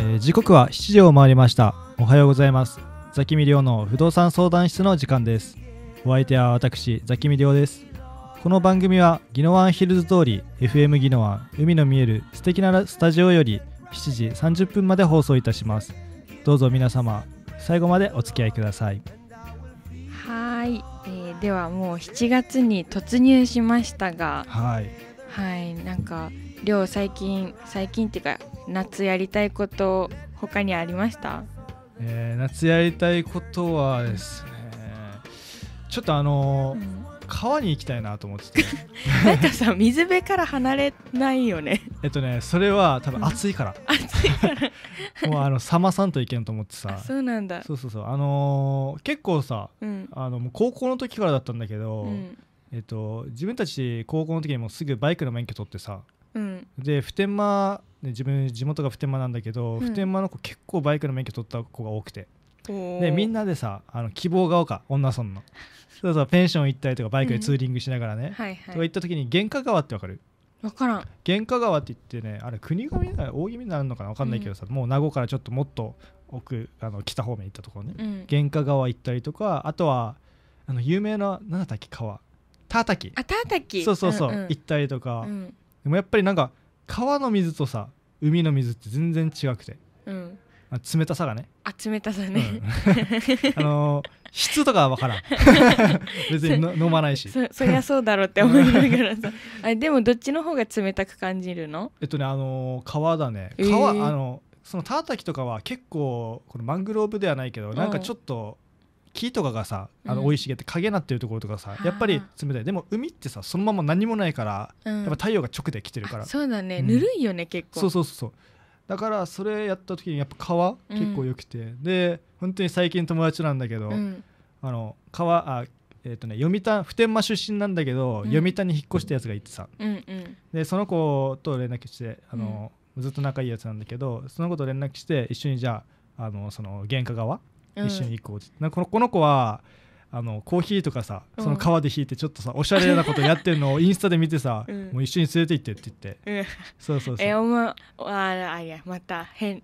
えー、時刻は7時を回りましたおはようございますザキミリョウの不動産相談室の時間ですお相手は私ザキミリョウですこの番組はギノワンヒルズ通り FM ギノワン海の見える素敵なスタジオより7時30分まで放送いたしますどうぞ皆様最後までお付き合いくださいはい、えー、ではもう7月に突入しましたがはいはいなんかりょう最近最近っていうか夏やりたいこと他にありました、えー、夏やりたいことはですねちょっとあのーうん、川に行きたいなと思ってて なんかさ水辺から離れないよね えっとねそれは多分暑いから、うん、暑いから もうあのさまさんといけんと思ってさそうなんだそうそうそうあのー、結構さ、うん、あの高校の時からだったんだけど、えっと、自分たち高校の時にもすぐバイクの免許取ってさうん、で普天間、ね、自分地元が普天間なんだけど、うん、普天間の子結構バイクの免許取った子が多くてでみんなでさあの希望が丘女村のそうそうペンション行ったりとかバイクでツーリングしながらね、うんはいはい、とか行った時に原価川ってわかる分からん原価川って言ってねあれ国神な大宜味になるのかな分かんないけどさ、うん、もう名護からちょっともっと奥あの北方面行ったところね、うん、原価川行ったりとかあとはあの有名な何だったっけ川田滝あ田滝そうそうそう、うんうん、行ったりとか、でもやっぱりなんか川の水とさ海の水って全然違くて、うん、あ冷たさがねあ冷たさね、うん、あのー、質とかは分からん 別に飲まないしそそりゃそうだろうって思いながらさ あでもどっちの方が冷たく感じるのえっとねあのー、川だね川、えー、あのそのタータキとかは結構このマングローブではないけど、なんかちょっと木とかがさあの生い茂って影になってるところとかさ、うん、やっぱり冷たいでも海ってさそのまま何もないから、うん、やっぱ太陽が直で来てるからそうだね、ぬるいよね結構そうそうそうだからそれやった時にやっぱ川結構良くて、で本当に最近友達なんだけど、あの川あえーとね、読谷普天間出身なんだけど、うん、読谷に引っ越したやつがいてさ、うんうん、でその子と連絡してあの、うん、ずっと仲いいやつなんだけどその子と連絡して一緒にじゃああのその原価側一に以こうん、なこのこの子はあのコーヒーとかさその皮で引いてちょっとさ、おしゃれなことやってるのを インスタで見てさ、うん、もう一緒に連れて行ってって言って、そうそうそうえお前ああいやまた変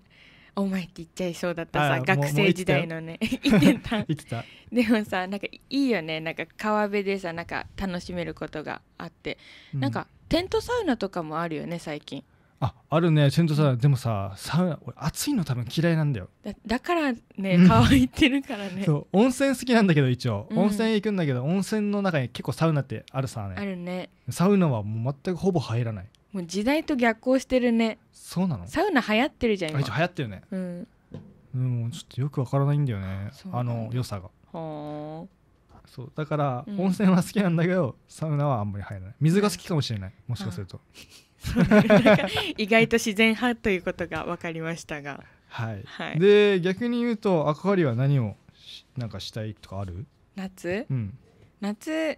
お前って言っちゃいそうだったさ学生時代のね言ってた言ってた でもさなんかいいよねなんか川辺でさなんか楽しめることがあって、うん、なんかテントサウナとかもあるよね最近ああるねんとさでもさサウナ俺暑いの多分嫌いなんだよだだからね乾いてるからねそう温泉好きなんだけど一応、温泉行くんだけど温泉の中に結構サウナってあるさねあるねサウナはもう全くほぼ入らないもう時代と逆行してるねそうなのサウナ流行ってるじゃん今あ一応流行ってるねうんちょっとよくわからないんだよねあの良さがはあそうだから、温泉は好きなんだけど、サウナはあんまり入らない水が好きかもしれないもしかすると、意外と自然派ということが分かりましたが、はい、はい、で逆に言うと赤狩りは何をなんかしたいとかある夏、うん、夏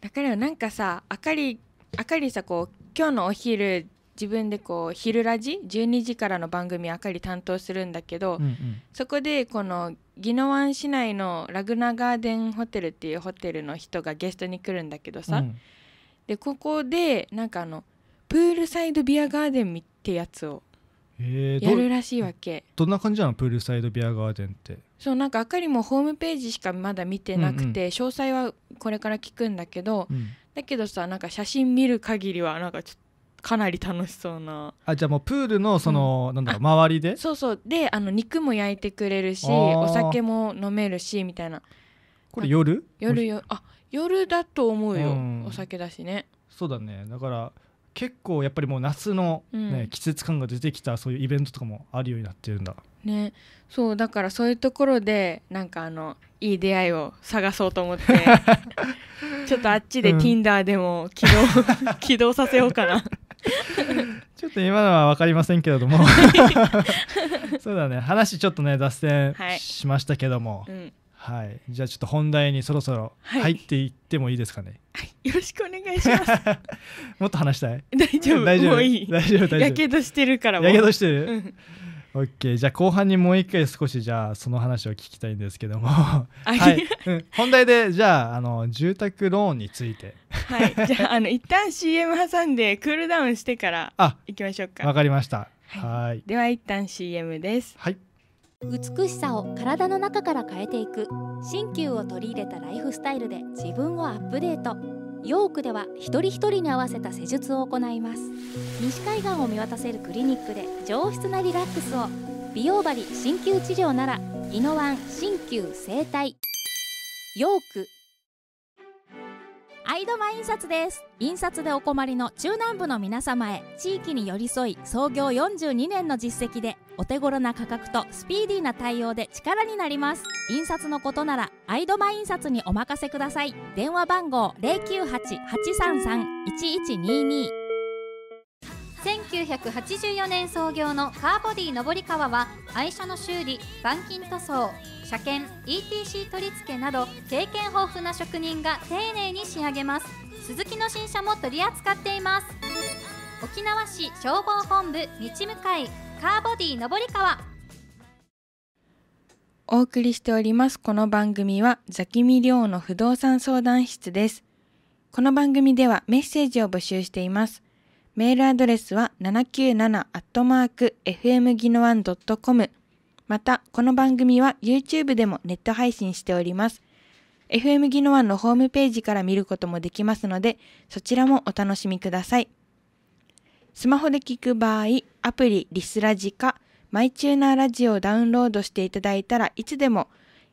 だからなんかさあかりあかりさこう今日のお昼自分でこう昼ラジ12時からの番組あかり担当するんだけど、うんうん、そこでこの宜野湾市内のラグナガーデンホテルっていうホテルの人がゲストに来るんだけどさ、うん、でここでなんかあの「プールサイドビアガーデンってやつをえやるらしいわけどんな感じなのプールサイドビアガーデンってそうなんかあかりもホームページしかまだ見てなくて、うんうん、詳細はこれから聞くんだけど、うん、だけどさなんか写真見る限りはなんかちょっとかなり楽しそうなあじゃあもうプールのその、うん、なんだろう周りで そうそうであの肉も焼いてくれるしお酒も飲めるしみたいなこれ夜夜よあ夜だと思うよ、うん、お酒だしねそうだねだから結構やっぱりもう夏のね、うん、季節感が出てきたそういうイベントとかもあるようになってるんだ。ね、そうだからそういうところでなんかあのいい出会いを探そうと思って ちょっとあっちで Tinder でも起動、うん、起動させようかなちょっと今のは分かりませんけれども そうだね話ちょっとね脱線しましたけども、はいうんはい、じゃあちょっと本題にそろそろ入っていってもいいですかね。はい、よろしくお願いします。もっと話したい。大丈夫。大丈夫。いい大丈夫。やけどしてるからやけどしてる。OK オッケー。じゃあ後半にもう一回少しじゃあその話を聞きたいんですけども、はい、うん、本題でじゃああの住宅ローンについて。はい。じゃああの一旦 CM 挟んでクールダウンしてから行きましょうか。わかりました。はい。はいでは一旦 CM です。はい。美しさを体の中から変えていく鍼灸を取り入れたライフスタイルで自分をアップデートヨークでは一人一人に合わせた施術を行います西海岸を見渡せるクリニックで上質なリラックスを美容針鍼灸治療ならイノワン鍼灸整体ヨークアイドマ印刷です印刷でお困りの中南部の皆様へ地域に寄り添い創業42年の実績でお手頃な価格とスピーディーな対応で力になります印刷のことならアイドマ印刷にお任せください電話番号098-833-1122 1984年創業のカーボディ上川は愛車の修理板金塗装車検 ETC 取り付けなど経験豊富な職人が丁寧に仕上げます鈴木の新車も取り扱っています沖縄市消防本部道向いカーボディ上川お送りしておりますこの番組はザキミリョウの不動産相談室ですこの番組ではメッセージを募集していますメールアドレスは 797-fmginoan.com また、この番組は YouTube でもネット配信しております。FM ギノワンのホームページから見ることもできますので、そちらもお楽しみください。スマホで聞く場合、アプリリスラジか、マイチューナーラジオをダウンロードしていただいたらいつでも、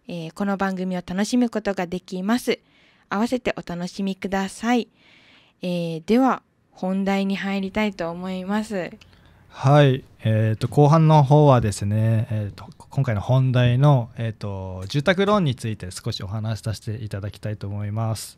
えー、この番組を楽しむことができます。合わせてお楽しみください。えー、では、本題に入りたいと思います。はい、えーと、後半の方はですね、えーと、今回の本題の、えーと、と住宅ローンについて少しお話しさせていただきたいと思います。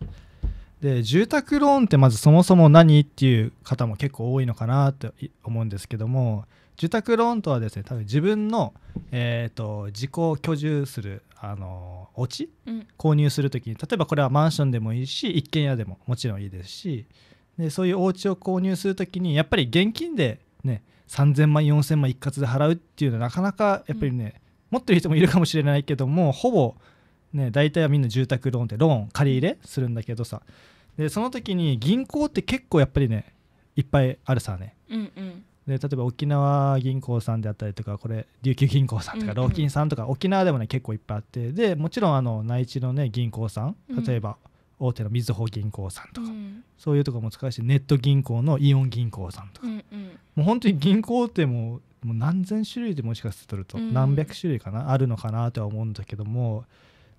で住宅ローンってまずそもそも何っていう方も結構多いのかなと思うんですけども住宅ローンとはですね多分自分の、えー、と自己居住するあのお家、うん、購入する時に例えばこれはマンションでもいいし一軒家でももちろんいいですしでそういうお家を購入する時にやっぱり現金でね3000万4000万一括で払うっていうのはなかなかやっぱりね、うん、持ってる人もいるかもしれないけどもほぼね大体はみんな住宅ローンってローン借り入れするんだけどさでその時に銀行って結構やっぱりねいっぱいあるさね。うんうんで例えば沖縄銀行さんであったりとかこれ琉球銀行さんとか老金さんとか、うんうん、沖縄でもね結構いっぱいあってでもちろんあの内地のね銀行さん例えば、うん大手のみずほ銀行さんとか、うん、そういうとこも使うしネット銀行のイオン銀行さんとか、うんうん、もう本当に銀行ってもう何千種類でもしかすると、何百種類かなあるのかなとは思うんだけども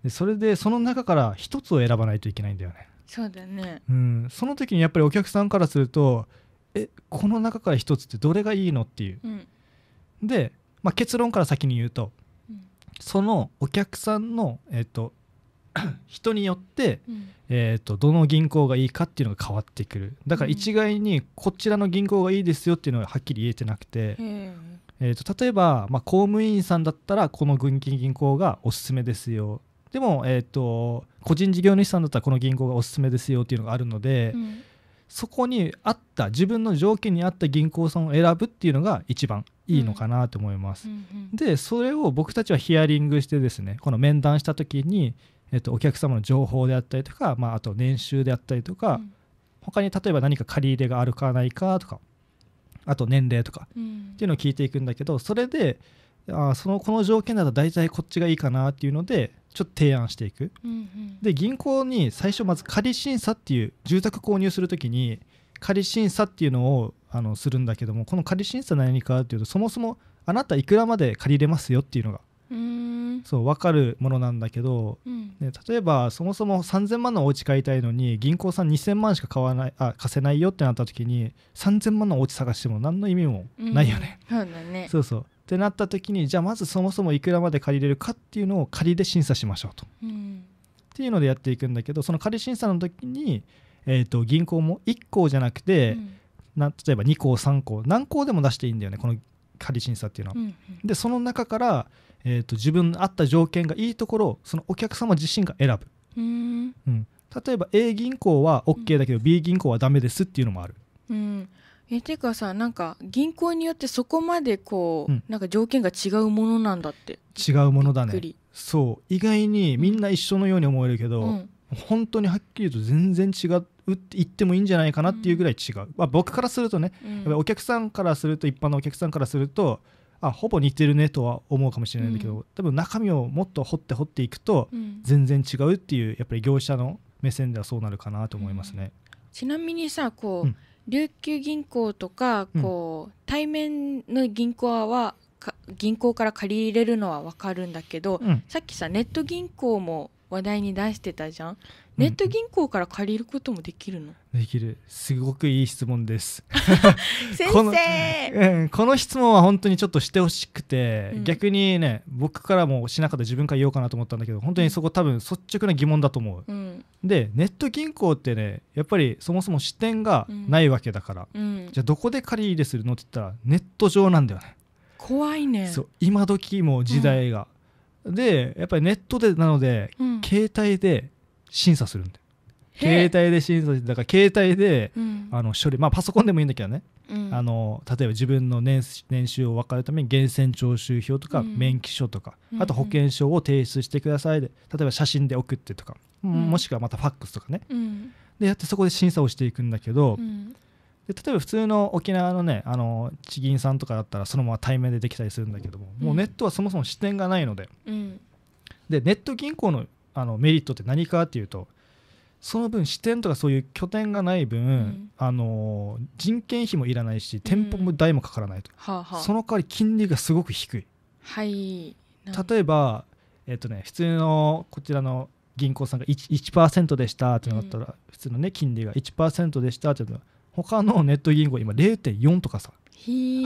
でそれでその中から一つを選ばないといけないんだよね。そうだね、うん、その時にやっぱりお客さんからするとえこの中から一つってどれがいいのっていう。うん、で、まあ、結論から先に言うと、そのお客さんの、えっと 人によって、うん、えーと、どの銀行がいいかっていうのが変わってくるだから一概にこちらの銀行がいいですよっていうのははっきり言えてなくて、えーと、例えば、まあ、公務員さんだったらこの軍金銀行がおすすめですよでも、えーと、個人事業主さんだったらこの銀行がおすすめですよっていうのがあるので、うん、そこに合った自分の条件に合った銀行さんを選ぶっていうのが一番いいのかなと思います。でそれを僕たちはヒアリングしてですねこの面談した時にえっと、お客様の情報であったりとか、まあ、あと年収であったりとか、うん、他に例えば何か借り入れがあるかないかとかあと年齢とか、っていうのを聞いていくんだけどそれであそのこの条件なら大体こっちがいいかなっていうのでちょっと提案していく、うんうん、で銀行に最初まず仮審査っていう住宅購入する時に仮審査っていうのをあのするんだけどもこの仮審査何かっていうとそもそもあなたいくらまで借りれますよっていうのがそう分かるものなんだけど、うん、ね、例えばそもそも3,000万のお家買いたいのに銀行さん2,000万しか買わないあ貸せないよってなった時に3,000万のお家探しても何の意味もないよね。うん、そうねそうそうってなった時にじゃあまずそもそもいくらまで借りれるかっていうのを仮で審査しましょうと。うん、っていうのでやっていくんだけどその仮審査の時に、えーと、銀行も1行じゃなくて、な例えば2行3行何行でも出していいんだよねこの仮審査っていうのは。うんうん、でその中から、えーと、自分の合った条件がいいところをそのお客様自身が選ぶ。うん、うん、例えば A 銀行は OK だけど、B 銀行はダメですっていうのもある。うんえていうかさなんか銀行によってそこまでこう、うん、なんか条件が違うものなんだって違うものだねそう意外にみんな一緒のように思えるけど、うん、本当にはっきりと全然違っ言ってもいいんじゃないかなっていうぐらい違う、まあ、僕からするとね、やっぱりお客さんからすると一般のお客さんからするとあほぼ似てるねとは思うかもしれないんだけど、多分中身をもっと掘って掘っていくと全然違うっていうやっぱり業者の目線ではそうなるかなと思いますね。ちなみにさこう、うん、琉球銀行とかこう、対面の銀行は銀行から借り入れるのは分かるんだけど、さっきさネット銀行も話題に出してたじゃんネット銀行から借りることもできるの、うん、できるすごくいい質問です 先生この, うん、この質問は本当にちょっとしてほしくて、うん、逆にね僕からもしなかった自分から言おうかなと思ったんだけど本当にそこ多分率直な疑問だと思う、うん、でネット銀行ってねやっぱりそもそも支店がないわけだから、じゃあどこで借り入れするのって言ったらネット上なんだよね怖いねそう今時も時代が、でやっぱりネットでなので、携帯で審査するんで携帯で審査してだから携帯で、うん、あの処理まあパソコンでもいいんだけどね、うん、あの例えば自分の年年収を分かるために源泉徴収票とか、免許証とか、あと保険証を提出してくださいで例えば写真で送ってとか、もしくはまたファックスとかね、でやってそこで審査をしていくんだけど、で例えば普通の沖縄のねあの地銀さんとかだったらそのまま対面でできたりするんだけども、もうネットはそもそも視点がないので、でネット銀行のあのメリットって何かっていうとその分支店とかそういう拠点がない分、うん、あの人件費もいらないし店舗も代もかからないと、うんはあはあ、その代わり金利がすごく低い、はい、例えば、えっとね、普通のこちらの銀行さんが 1%, 1でしたってなったら、うん、普通の、ね、金利が1%でしたってなったら他のネット銀行今0.4とかさ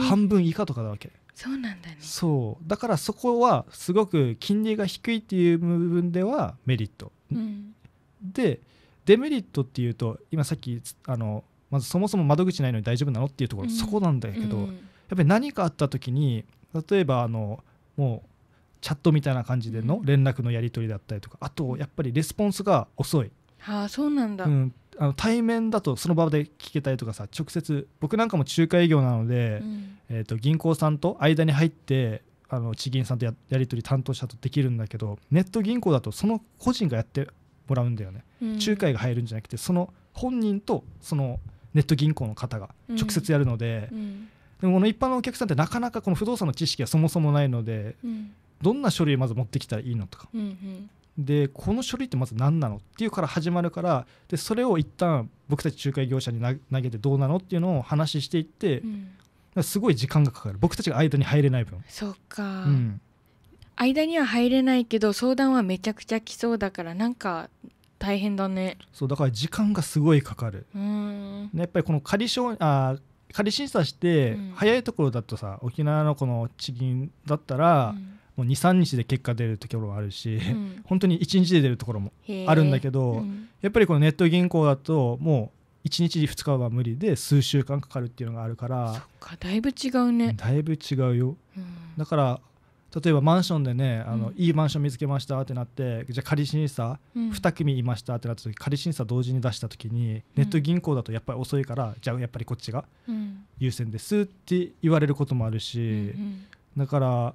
半分以下とかだわけそうなんだねそうだからそこはすごく金利が低いっていう部分ではメリット、うん、でデメリットっていうと今さっきあのまずそもそも窓口ないのに大丈夫なのっていうところ、うん、そこなんだけど、うん、やっぱり何かあった時に例えばあのもうチャットみたいな感じでの連絡のやり取りだったりとかあとやっぱりレスポンスが遅いあそうなんだ、うん、あの対面だとその場で聞けたりとかさ直接僕なんかも仲介営業なので、うん、えー、と銀行さんと間に入ってあの地銀さんとやり取り担当者とできるんだけどネット銀行だとその個人がやってもらうんだよね、うん、仲介が入るんじゃなくてその本人とそのネット銀行の方が直接やるので、うん、でもこの一般のお客さんってなかなかこの不動産の知識がそもそもないので、どんな書類まず持ってきたらいいのとか、うんうん、でこの書類ってまず何なのっていうから始まるからでそれを一旦僕たち仲介業者に投げてどうなのっていうのを話していって、うん、すごい時間がかかる僕たちが間に入れない分そうか、うん、間には入れないけど相談はめちゃくちゃ来そうだからなんか大変だねそうだから時間がすごいかかるうんやっぱりこの仮証あ仮審査して早いところだとさ、うん、沖縄のこの地銀だったら、うんもう23日で結果出るところもあるし、うん、本当に1日で出るところもあるんだけど、うん、やっぱりこのネット銀行だともう1日2日は無理で数週間かかるっていうのがあるからそっかだいぶ違うねだいぶ違うよ、うん、だから例えばマンションでねあの、うん、いいマンション見つけましたってなってじゃあ仮審査、うん、2組いましたってなった時仮審査同時に出した時にネット銀行だとやっぱり遅いから、うん、じゃあやっぱりこっちが優先ですって言われることもあるし、うんうん、だから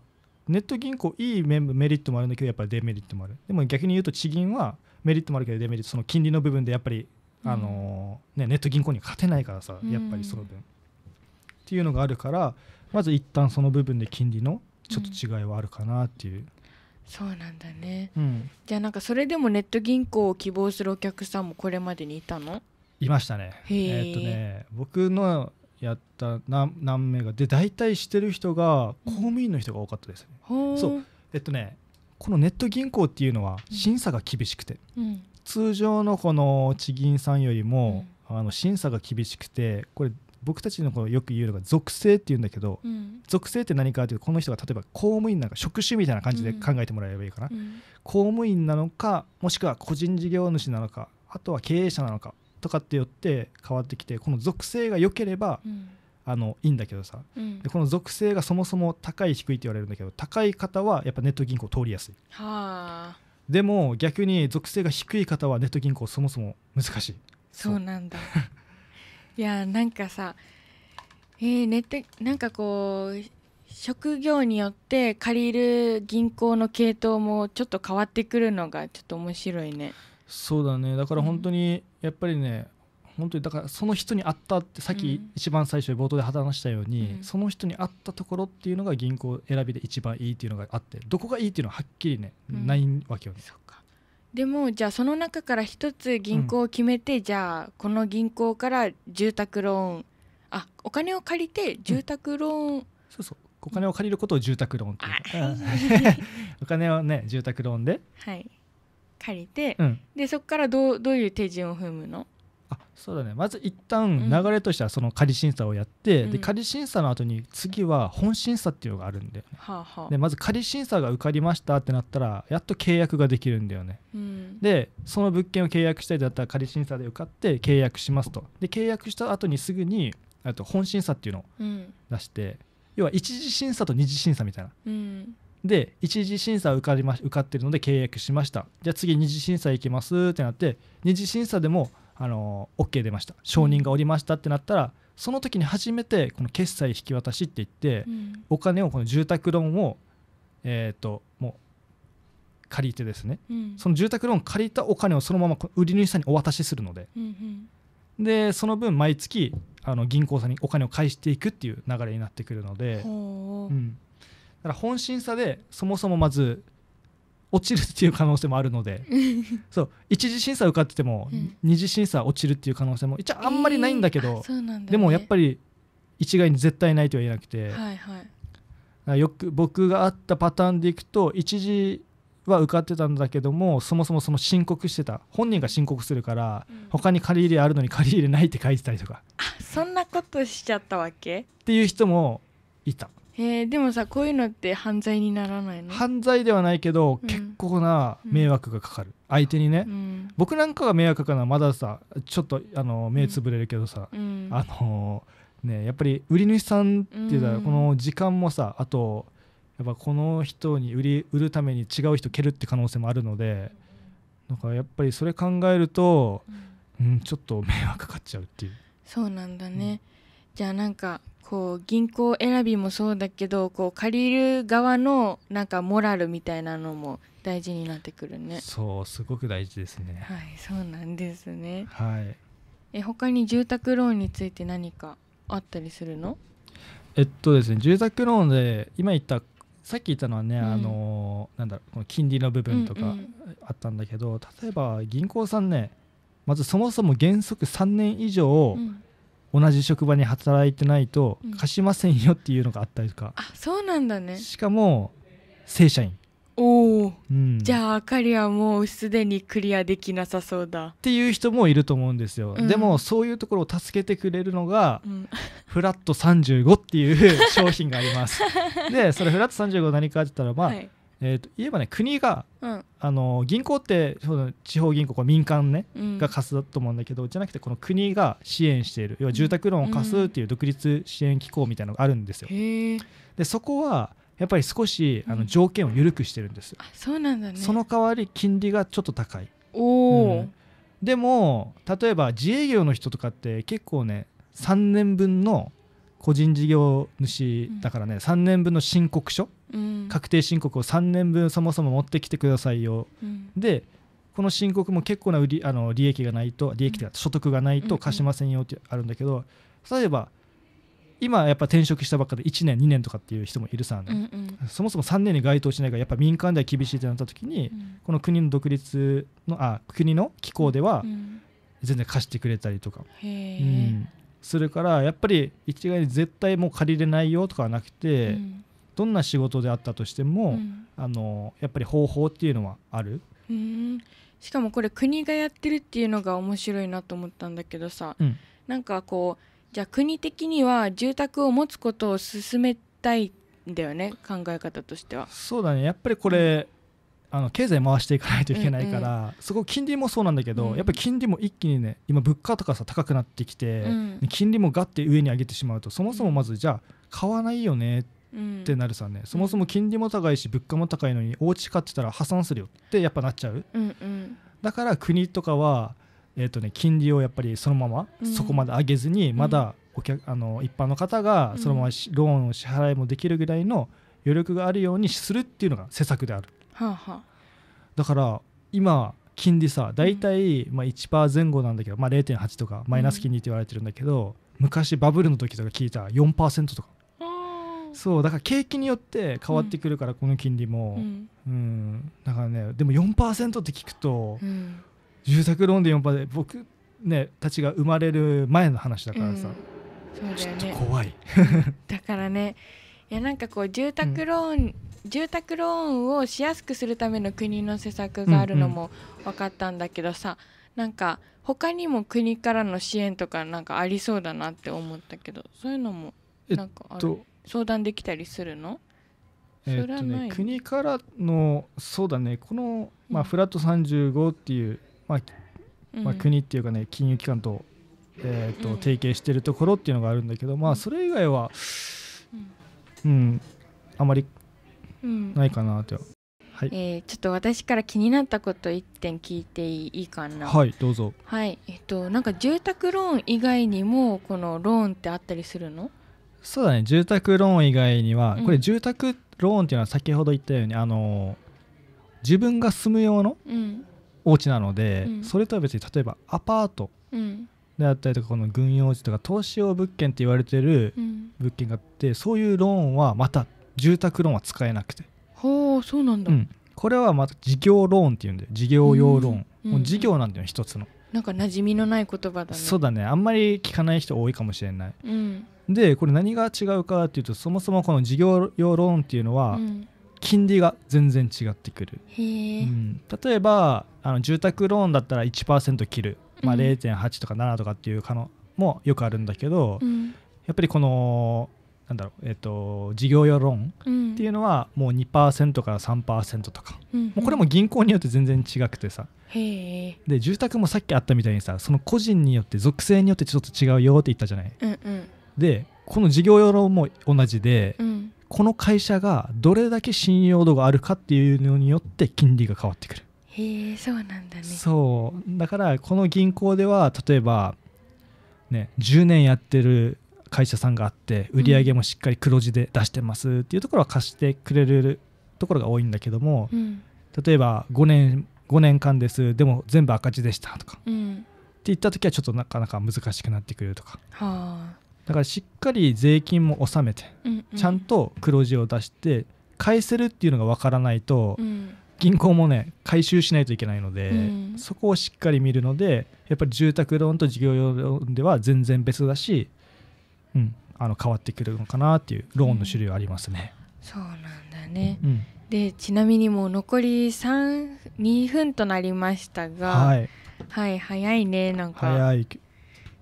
ネット銀行いいメリットもあるんだけどやっぱりデメリットもあるでも逆に言うと地銀はメリットもあるけどデメリットその金利の部分でやっぱり、うん、あのね、ネット銀行に勝てないからさやっぱりその分、うん、っていうのがあるからまず一旦その部分で金利のちょっと違いはあるかなっていう。うん、そうなんだね、じゃあなんかそれでもネット銀行を希望するお客さんもこれまでにいたのいましたね。えー、っとね僕のやった何何名がで大体してる人が公務員の人が多かったですね。うん、そうえっとねこのネット銀行っていうのは審査が厳しくて、うん、通常のこの地銀さんよりも、うん、あの審査が厳しくてこれ僕たちのこのよく言うのが属性っていうんだけど、属性って何かというとこの人が例えば公務員なんか職種みたいな感じで考えてもらえばいいかな、公務員なのかもしくは個人事業主なのかあとは経営者なのかとかってよって変わってきてこの属性が良ければ、うん、あのいいんだけどさ、うん、でこの属性がそもそも高い低いって言われるんだけど高い方はやっぱネット銀行通りやすい。でも逆に属性が低い方はネット銀行そもそも難しい。そうなんだいやなんかさ、えー、ネットなんかこう職業によって借りる銀行の系統もちょっと変わってくるのがちょっと面白いね。そうだねだから本当にやっぱりね、本当にだからその人に会ったってさっき一番最初に冒頭で話したように、うん、その人に会ったところっていうのが銀行選びで一番いいっていうのがあってどこがいいっていうのははっきりね、うん、ないわけよね。でもじゃあその中から一つ銀行を決めて、うん、じゃあこの銀行から住宅ローンあお金を借りて住宅ローン、そうそうお金を借りることを住宅ローンっていう お金をね住宅ローンで、はい、借りて、うん、でそこからどうどういう手順を踏むのあそうだねまず一旦流れとしてはその仮審査をやって、うん、で仮審査の後に次は本審査っていうのがあるんだよね、でまず仮審査が受かりましたってなったらやっと契約ができるんだよね、うん、でその物件を契約したいだったら仮審査で受かって契約しますとで契約した後にすぐにあと本審査っていうのを出して、うん、要は一次審査と二次審査みたいな、で1次審査受かりま受かってるので契約しましたじゃあ次2次審査行きますってなって2次審査でもあの OK 出ました承認がおりましたってなったら、その時に初めてこの決済引き渡しって言って、うん、お金をこの住宅ローンをえっ、ー、ともう借りてですね、うん、その住宅ローン借りたお金をそのまま売り主さんにお渡しするので、うんうん、でその分毎月あの銀行さんにお金を返していくっていう流れになってくるので、うん、から本審査でそもそもまず落ちるっていう可能性もあるので そう一次審査受かってても、うん、二次審査落ちるっていう可能性も一応あんまりないんだけど、えーね、でもやっぱり一概に絶対ないとは言えなくて、はいはい、よく僕があったパターンでいくと一次は受かってたんだけどもそもそもその申告してた本人が申告するから、うん、他に借り入れあるのに借り入れないって書いてたりとかそんなことしちゃったわけっていう人もいたへえでもさこういうのって犯罪にならないの犯罪ではないけど、うん結構な迷惑がかかる、相手にね、うん僕なんかが迷惑かかるのはまださちょっとあの目つぶれるけどさ、うんあのねやっぱり売り主さんっていうのはこの時間もさあとやっぱこの人に売り売るために違う人蹴るって可能性もあるのでなんかやっぱりそれ考えると、うん、ちょっと迷惑かかっちゃうっていうそうなんだね、じゃあなんかこう銀行選びもそうだけどこう借りる側のなんかモラルみたいなのも大事になってくるねそうすごく大事ですねはいそうなんですねはいえ他に住宅ローンについて何かあったりするのえっとですね住宅ローンで今言ったさっき言ったのはね、うん、あのなんだろうこの金利の部分とかあったんだけど、うんうん、例えば銀行さんねまずそもそも原則3年以上、うん同じ職場に働いてないと貸しませんよっていうのがあったりとか、あそうなんだねしかも正社員おお、うん、じゃああかりはもうすでにクリアできなさそうだっていう人もいると思うんですよ、うん、でもそういうところを助けてくれるのが、うん、フラット35っていう商品がありますでそれフラット35何かって言ったらまあ、はいえー、と言えばね国が、うん、あの銀行ってその地方銀行これ民間ね、うん、が貸すだと思うんだけどじゃなくてこの国が支援している要は住宅ローンを貸すっていう独立支援機構みたいなのがあるんですよ。うん、でそこはやっぱり少しあの条件を緩くしてるんですよ。そうなんだね、その代わり金利がちょっと高い。おお、でも例えば自営業の人とかって結構ね3年分の個人事業主だからね、うん、3年分の申告書、うん、確定申告を3年分そもそも持ってきてくださいよ、うん、でこの申告も結構な売りあの利益がないと利益か所得がないと貸しませんよってあるんだけど、例えば今やっぱ転職したばっかで1年2年とかっていう人もいるさ、ね、うんうん、そもそも3年に該当しないからやっぱ民間では厳しいってなった時に、うん、この国の独立のあ国の機構では全然貸してくれたりとか、うん、するからやっぱり一概に絶対もう借りれないよとかはなくて、うん、どんな仕事であったとしても、うん、あのやっぱり方法っていうのはある。うんしかもこれ国がやってるっていうのが面白いなと思ったんだけどさ、うん、なんかこうじゃあ国的には住宅を持つことを進めたいんだよね考え方としては。そうだねやっぱりこれ、あの経済回していかないといけないから、うんうん、そこ金利もそうなんだけど、うん、やっぱり金利も一気にね今物価とかさ高くなってきて、うん、金利もガッて上に上げてしまうとそもそもまずじゃあ買わないよねってなるさね、うん、そもそも金利も高いし物価も高いのにお家買ってたら破産するよってやっぱなっちゃう、うんうん、だから国とかは、えーとね、金利をやっぱりそのままそこまで上げずに、まだお客あの一般の方がそのままローンを支払いもできるぐらいの余力があるようにするっていうのが施策である。はあはあ、だから今金利さ大体まあ1%前後なんだけど、まあ、0.8とかマイナス金利って言われてるんだけど、うん、昔バブルの時とか聞いたら4%とかそうだから景気によって変わってくるから、この金利も、うん、うん、だからねでも4%って聞くと、うん、住宅ローンで4%で僕、ね、たちが生まれる前の話だからさ、うんね、ちょっと怖い だからねいやなんかこう住宅ローン住宅ローンをしやすくするための国の施策があるのも分かったんだけどさ、うんうん、なんか他にも国からの支援とかなんかありそうだなって思ったけどそういうのもなんか、えっと、相談できたりするのえっとね、国からのそうだねこの、まあ、フラット35っていう、まあまあ、国っていうかね金融機関と,、えー、と提携してるところっていうのがあるんだけど、まあ、それ以外は、うんあまりないかなと、うん、はいえー、ちょっと私から気になったこと1点聞いていいかなはいどうぞはいえっとなんか住宅ローン以外にもこのローンってあったりするのそうだね住宅ローン以外には、これ住宅ローンっていうのは先ほど言ったようにあの自分が住む用のお家なので、うん、それとは別に例えばアパート、うんであったりとかこの軍用地とか投資用物件って言われてる物件があって、そういうローンはまた住宅ローンは使えなくてはあそうなんだ、うん、これはまた事業ローンっていうんで事業用ローン、もう事業なんていうの一つのなんか馴染みのない言葉だねそうだねあんまり聞かない人多いかもしれない、うん、でこれ何が違うかっていうとそもそもこの事業用ローンっていうのは、金利が全然違ってくる、うん、例えばあの住宅ローンだったら1%切る、まあ、0.8とか7とかっていう可能もよくあるんだけど、やっぱりこのなんだろう、えーと、事業用ローンっていうのはもう2%から3%とか、うんもうこれも銀行によって全然違くてさで住宅もさっきあったみたいにさその個人によって属性によってちょっと違うよって言ったじゃない、うんうん、でこの事業用ローンも同じで、うん、この会社がどれだけ信用度があるかっていうのによって金利が変わってくるへえそうなんだねそうだからこの銀行では例えばね10年やってる会社さんがあって売り上げもしっかり黒字で出してますっていうところは貸してくれるところが多いんだけども、うん、例えば5年5年間ですでも全部赤字でしたとか、うん、って言った時はちょっとなかなか難しくなってくるとか、はあ、だからしっかり税金も納めて、うんうん、ちゃんと黒字を出して返せるっていうのが分からないと、うん、銀行もね回収しないといけないので、うん、そこをしっかり見るのでやっぱり住宅ローンと事業用ローンでは全然別だしうん、あの変わってくるのかなっていうローンの種類はありますね。うん、そうなんだね、うん、でちなみにもう残り32分となりましたが、はい、はい、早いねなんか早い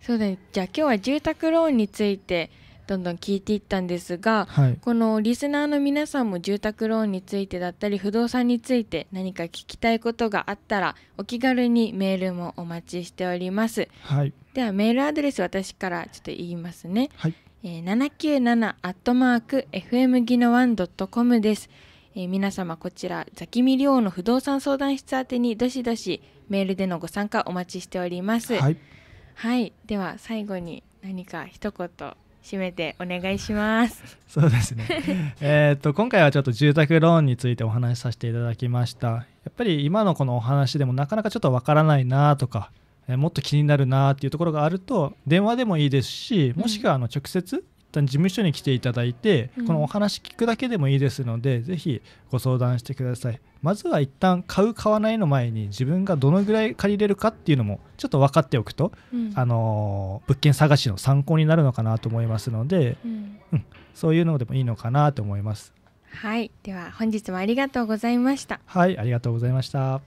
そうだねじゃあ今日は住宅ローンについてどんどん聞いていったんですが、はい、このリスナーの皆さんも住宅ローンについてだったり不動産について何か聞きたいことがあったらお気軽にメールもお待ちしております、はい、ではメールアドレス私からちょっと言いますね、はいえー、797アットマーク FM ギノワンドットコムです、えー、皆様こちらザキミリオの不動産相談室宛てにどしどしメールでのご参加お待ちしておりますはい、はい、では最後に何か一言締めてお願いします。そうですね。えっと今回はちょっと住宅ローンについてお話しさせていただきました。やっぱり今のこのお話でもなかなかちょっとわからないなとか、えもっと気になるなっていうところがあると電話でもいいですし、もしくはあの直接旦事務所に来ていただいて、うん、このお話聞くだけでもいいですのでぜひご相談してくださいまずは一旦買う買わないの前に自分がどのぐらい借りれるかっていうのもちょっと分かっておくと、うん、あの物件探しの参考になるのかなと思いますので、うん、うん、そういうのでもいいのかなと思いますはいでは本日もありがとうございましたはいありがとうございました